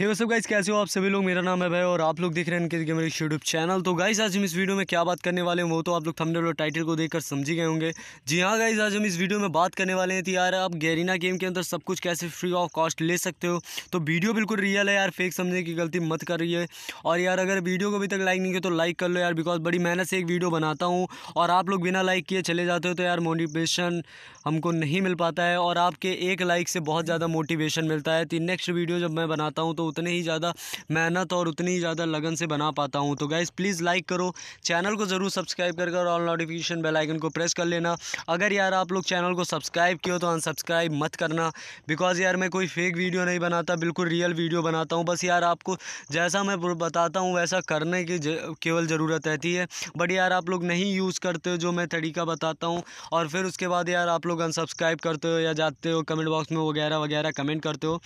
हे hey, सब guys कैसे हो आप सभी लोग मेरा नाम है भाई और आप लोग देख रहे हैं इनके मेरे यूट्यूब चैनल तो गाइस आज हम इस वीडियो में क्या बात करने वाले हैं वो तो आप लोग थंबनेल और टाइटल को देखकर समझ गए होंगे जी हाँ गाइस आज हम इस वीडियो में बात करने वाले हैं तो यार आप गैरिना गेम के अंदर सब कुछ कैसे फ्री ऑफ कॉस्ट ले सकते हो तो वीडियो बिल्कुल रियल है यार फेक समझने की गलती मत करिए और यार अगर वीडियो को अभी तक लाइक नहीं किया तो लाइक कर लो यार बिकॉज बड़ी मेहनत से एक वीडियो बनाता हूँ और आप लोग बिना लाइक किए चले जाते हो तो यार मोटिवेशन हमको नहीं मिल पाता है और आपके एक लाइक से बहुत ज़्यादा मोटिवेशन मिलता है तो नेक्स्ट वीडियो जब मैं बनाता हूँ तो उतने ही ज़्यादा मेहनत और उतनी ही ज़्यादा लगन से बना पाता हूँ तो गाइज़ प्लीज़ लाइक करो चैनल को ज़रूर सब्सक्राइब कर और ऑल नोटिफिकेशन बेलाइकन को प्रेस कर लेना अगर यार आप लोग चैनल को सब्सक्राइब किए तो अनसब्सक्राइब मत करना बिकॉज़ यार मैं कोई फेक वीडियो नहीं बनाता बिल्कुल रियल वीडियो बनाता हूँ बस यार आपको जैसा मैं बताता हूँ वैसा करने की केवल ज़रूरत रहती है बट यार आप लोग नहीं यूज़ करते हो जो मैं तरीका बताता हूँ और फिर उसके बाद यार आप लोग अनसब्सक्राइब करते हो या जाते हो कमेंट बॉक्स में वगैरह वगैरह कमेंट करते हो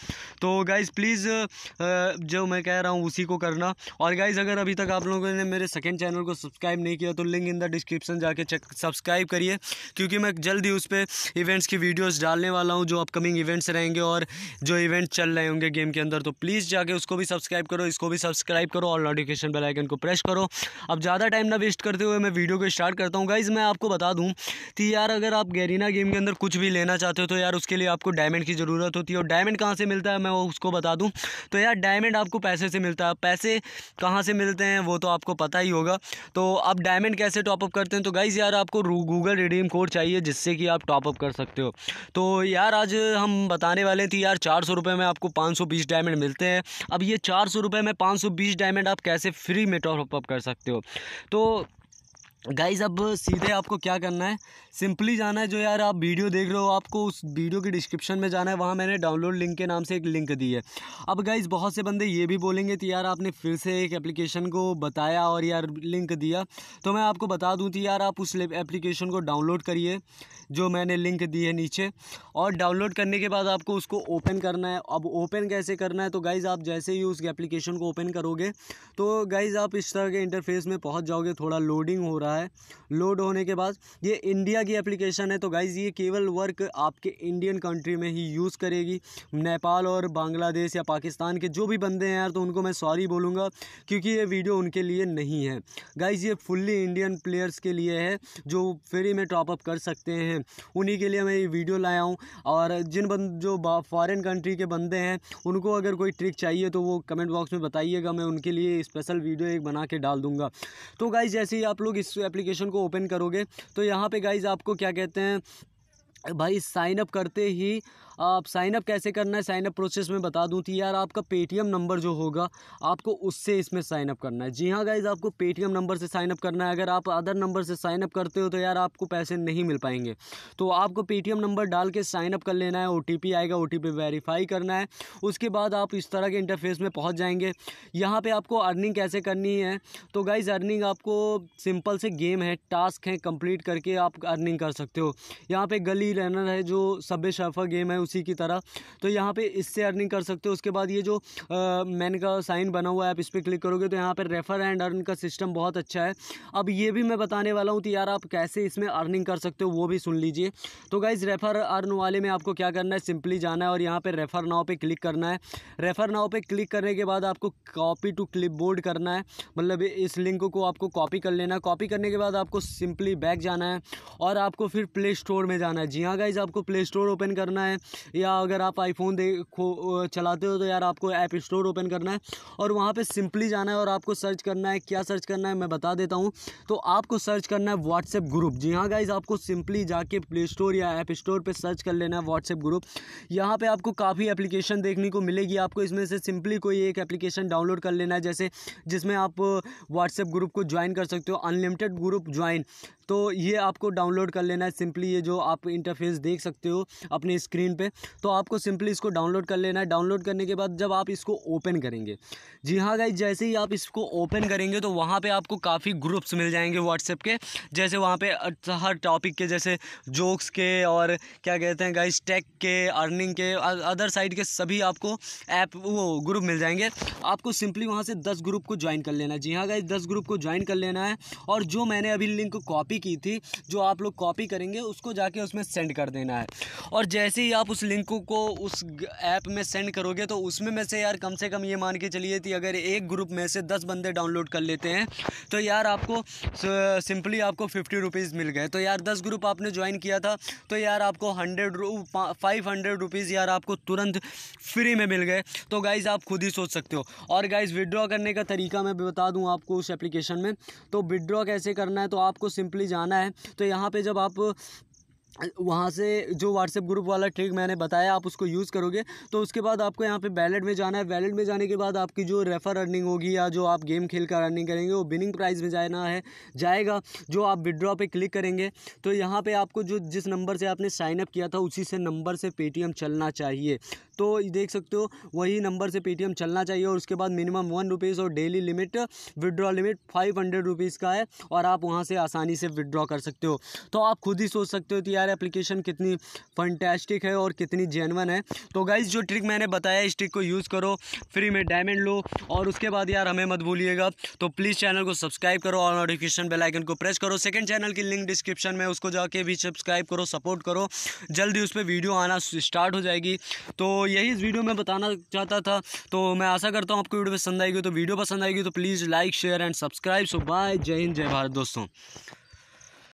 तो गाइज़ प्लीज़ जो मैं कह रहा हूँ उसी को करना और गाइज अगर अभी तक आप लोगों ने मेरे सेकेंड चैनल को सब्सक्राइब नहीं किया तो लिंक इन द डिस्क्रिप्शन जाके चेक सब्सक्राइब करिए क्योंकि मैं जल्द ही उस पर इवेंट्स की वीडियोज़ डालने वाला हूँ जो अपकमिंग इवेंट्स रहेंगे और जो इवेंट चल रहे होंगे गेम के अंदर तो प्लीज़ जाके उसको भी सब्सक्राइब करो इसको भी सब्सक्राइब करो और नोटिफिकेशन बेल आइकन को प्रेस करो अब ज़्यादा टाइम ना वेस्ट करते हुए मैं वीडियो को स्टार्ट करता हूँ गाइज़ मैं आपको बता दूँ कि यार अगर आप गैरिना गेम के अंदर कुछ भी लेना चाहते हो तो यार उसके लिए आपको डायमंड की ज़रूरत होती है और डायमंड कहाँ से मिलता है मैं वो उसको बता दूँ तो यार डायमंड आपको पैसे से मिलता है पैसे कहाँ से मिलते हैं वो तो आपको पता ही होगा तो आप डायमंड कैसे टॉपअप करते हैं तो गाइज़ यार आपको गूगल रिडीम कोड चाहिए जिससे कि आप टॉपअप कर सकते हो तो यार आज हम बताने वाले थे यार चार सौ में आपको पाँच सौ बीस डायमंड मिलते हैं अब ये चार सौ में पाँच सौ बीस डायमंड आप कैसे फ्री में टॉपअप कर सकते हो तो गाइज अब सीधे आपको क्या करना है सिंपली जाना है जो यार आप वीडियो देख रहे हो आपको उस वीडियो के डिस्क्रिप्शन में जाना है वहाँ मैंने डाउनलोड लिंक के नाम से एक लिंक दी है अब गाइज बहुत से बंदे ये भी बोलेंगे कि यार आपने फिर से एक एप्लीकेशन को बताया और यार लिंक दिया तो मैं आपको बता दूँ कि यार आप उस एप्लीकेशन को डाउनलोड करिए जो मैंने लिंक दी है नीचे और डाउनलोड करने के बाद आपको उसको ओपन करना है अब ओपन कैसे करना है तो गाइज़ आप जैसे ही उस एप्लीकेशन को ओपन करोगे तो गाइज़ आप इस तरह के इंटरफेस में पहुँच जाओगे थोड़ा लोडिंग हो रहा है रहा है लोड होने के बाद ये इंडिया की एप्लीकेशन है तो गाइज़ ये केवल वर्क आपके इंडियन कंट्री में ही यूज़ करेगी नेपाल और बांग्लादेश या पाकिस्तान के जो भी बंदे हैं यार तो उनको मैं सॉरी बोलूँगा क्योंकि ये वीडियो उनके लिए नहीं है गाइज़ ये फुल्ली इंडियन प्लेयर्स के लिए है जो फ्री में टॉपअप कर सकते हैं उन्हीं के लिए मैं ये वीडियो लाया हूँ और जिन बंद जो फॉरेन कंट्री के बंदे हैं उनको अगर कोई ट्रिक चाहिए तो वो कमेंट बॉक्स में बताइएगा मैं उनके लिए स्पेशल वीडियो एक बना के डाल दूँगा तो गाइज जैसे ही आप लोग इस एप्लीकेशन को ओपन करोगे तो यहाँ पे गाइज आपको क्या कहते हैं भाई साइन अप करते ही आप साइनअप कैसे करना है साइनअप प्रोसेस में बता दूँ थी यार आपका पेटीएम नंबर जो होगा आपको उससे इसमें साइनअप करना है जी हाँ गाइज़ आपको पेटीएम नंबर से साइनअप करना है अगर आप अदर नंबर से साइनअप करते हो तो यार आपको पैसे नहीं मिल पाएंगे तो आपको पेटीएम नंबर डाल के साइनअप कर लेना है ओ आएगा ओ वेरीफाई करना है उसके बाद आप इस तरह के इंटरफेस में पहुँच जाएंगे यहाँ पर आपको अर्निंग कैसे करनी है तो गाइज़ अर्निंग आपको सिंपल से गेम है टास्क हैं कंप्लीट करके आप अर्निंग कर सकते हो यहाँ पे गली रनर है जो सबे शर्फा गेम है उसी की तरह तो यहाँ पे इससे अर्निंग कर सकते हो उसके बाद ये जो मैन का साइन बना हुआ है आप इस पर क्लिक करोगे तो यहाँ पर रेफर एंड अर्न का सिस्टम बहुत अच्छा है अब ये भी मैं बताने वाला हूँ कि यार आप कैसे इसमें अर्निंग कर सकते हो वो भी सुन लीजिए तो गाइज़ रेफर अर्न वाले में आपको क्या करना है सिंपली जाना है और यहाँ पर रेफर नाव पर क्लिक करना है रेफर नाव पर क्लिक करने के बाद आपको कॉपी टू क्लिप करना है मतलब इस लिंक को आपको कॉपी कर लेना है कॉपी करने के बाद आपको सिंपली बैक जाना है और आपको फिर प्ले स्टोर में जाना है जी हाँ गाइज आपको प्ले स्टोर ओपन करना है या अगर आप आईफोन देखो चलाते हो तो यार आपको ऐप स्टोर ओपन करना है और वहाँ पे सिंपली जाना है और आपको सर्च करना है क्या सर्च करना है मैं बता देता हूँ तो आपको सर्च करना है व्हाट्सएप ग्रुप जी हाँ गाइज आपको सिंपली जाके प्ले स्टोर या ऐप स्टोर पर सर्च कर लेना है व्हाट्सएप ग्रुप यहाँ पर आपको काफ़ी एप्लीकेशन देखने को मिलेगी आपको इसमें से सिंपली कोई एक एप्लीकेशन डाउनलोड कर लेना है जैसे जिसमें आप व्हाट्सएप ग्रुप को ज्वाइन कर सकते हो अनलिमिटेड ग्रुप ज्वाइन तो ये आपको डाउनलोड कर लेना है सिंपली ये जो आप इंटरफेस देख सकते हो अपने स्क्रीन पर पे तो आपको सिंपली इसको डाउनलोड कर लेना है डाउनलोड करने के बाद जब आप इसको ओपन करेंगे जी हाँ गाइज जैसे ही आप इसको ओपन करेंगे तो वहाँ पर आपको काफ़ी ग्रुप्स मिल जाएंगे व्हाट्सएप के जैसे वहाँ पे हर टॉपिक के जैसे जोक्स के और क्या कहते हैं गाइज टेक के अर्निंग के अदर साइड के सभी आपको ऐप वो ग्रुप मिल जाएंगे आपको सिंपली वहाँ से दस ग्रुप को ज्वाइन कर लेना है जी हाँ गाइज दस ग्रुप को ज्वाइन कर लेना है और जो मैंने अभी लिंक कॉपी की थी जो आप लोग कॉपी करेंगे उसको जाके उसमें सेंड कर देना है और जैसे ही आप उस लिंक को उस ऐप में सेंड करोगे तो उसमें में से यार कम से कम ये मान के चलिए कि अगर एक ग्रुप में से दस बंदे डाउनलोड कर लेते हैं तो यार आपको सिंपली आपको फिफ्टी रुपीज़ मिल गए तो यार दस ग्रुप आपने ज्वाइन किया था तो यार आपको हंड्रेड फाइव हंड्रेड रुपीज़ यार आपको तुरंत फ्री में मिल गए तो गाइज़ आप खुद ही सोच सकते हो और गाइज़ विड्रॉ करने का तरीका मैं बता दूँ आपको उस एप्लीकेशन में तो विदड्रॉ कैसे करना है तो आपको सिंपली जाना है तो यहाँ पर जब आप वहाँ से जो व्हाट्सएप ग्रुप वाला ट्रिक मैंने बताया आप उसको यूज़ करोगे तो उसके बाद आपको यहाँ पे वैलेट में जाना है वैलेट में जाने के बाद आपकी जो रेफ़र अर्निंग होगी या जो आप गेम खेल कर अर्निंग करेंगे वो विनिंग प्राइज़ में जाना है जाएगा जो आप विड्रॉ पे क्लिक करेंगे तो यहाँ पर आपको जो जिस नंबर से आपने साइनअप किया था उसी से नंबर से पेटीएम चलना चाहिए तो देख सकते हो वही नंबर से पेटीएम चलना चाहिए और उसके बाद मिनिमम वन रुपीज़ और daily limit withdraw limit five hundred rupees का है और आप वहाँ से आसानी से विदड्रॉ कर सकते हो तो आप खुद ही सोच सकते हो कि यार एप्लीकेशन कितनी फंटेस्टिक है और कितनी जेनवन है तो गाइज जो ट्रिक मैंने बताया इस ट्रिक को यूज़ करो फ्री में डायमंड लो और उसके बाद यार हमें मत भूलिएगा तो प्लीज़ चैनल को सब्सक्राइब करो और नोटिफिकेशन बेल आइकन को प्रेस करो सेकेंड चैनल की लिंक डिस्क्रिप्शन में उसको जाके भी सब्सक्राइब करो सपोर्ट करो जल्दी उस पर वीडियो आना स्टार्ट हो जाएगी तो यही इस वीडियो में बताना चाहता था तो मैं आशा करता हूँ आपको वीडियो पसंद आएगी तो वीडियो पसंद आएगी तो please like share and subscribe so bye जय हिंद जय भारत दोस्तों